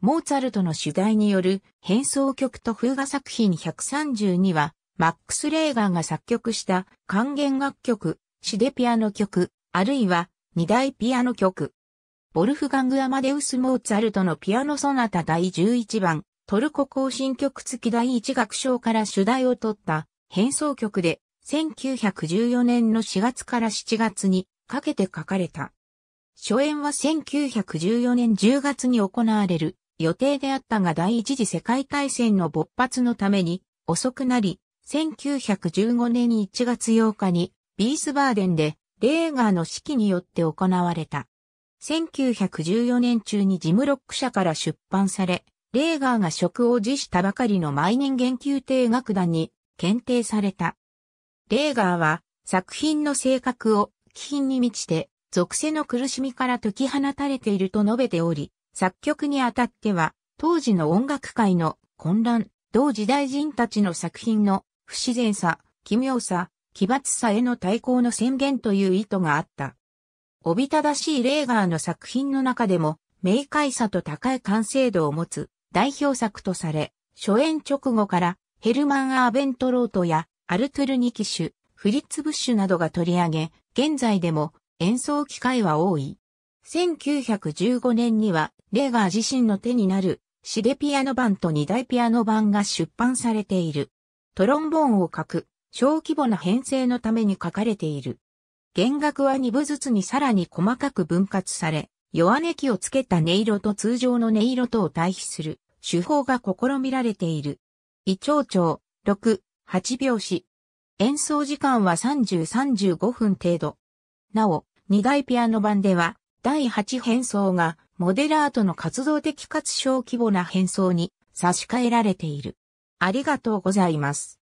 モーツァルトの主題による変奏曲と風画作品132は、マックス・レーガンが作曲した還元楽曲、シデピアノ曲、あるいは二大ピアノ曲。ボルフガング・アマデウス・モーツァルトのピアノソナタ第11番、トルコ行進曲付き第1楽章から主題を取った変奏曲で、1914年の4月から7月にかけて書かれた。初演は1914年10月に行われる予定であったが第一次世界大戦の勃発のために遅くなり、1915年1月8日にビースバーデンでレーガーの指揮によって行われた。1914年中にジムロック社から出版され、レーガーが職を辞したばかりの毎年研究定楽団に検定された。レーガーは作品の性格を気品に満ちて、属性の苦しみから解き放たれていると述べており、作曲にあたっては、当時の音楽界の混乱、同時代人たちの作品の不自然さ、奇妙さ、奇抜さへの対抗の宣言という意図があった。おびただしいレーガーの作品の中でも、明快さと高い完成度を持つ代表作とされ、初演直後からヘルマン・アーベントロートやアルトゥル・ニキシュ、フリッツ・ブッシュなどが取り上げ、現在でも演奏機会は多い。1915年にはレーガー自身の手になる、シデピアノ版と二大ピアノ版が出版されている。トロンボーンを書く、小規模な編成のために書かれている。弦楽は2部ずつにさらに細かく分割され、弱音器をつけた音色と通常の音色とを対比する手法が試みられている。胃腸長、6、8拍子。演奏時間は30-35分程度。なお、2大ピアノ版では、第8変奏がモデラートの活動的かつ小規模な変装に差し替えられている。ありがとうございます。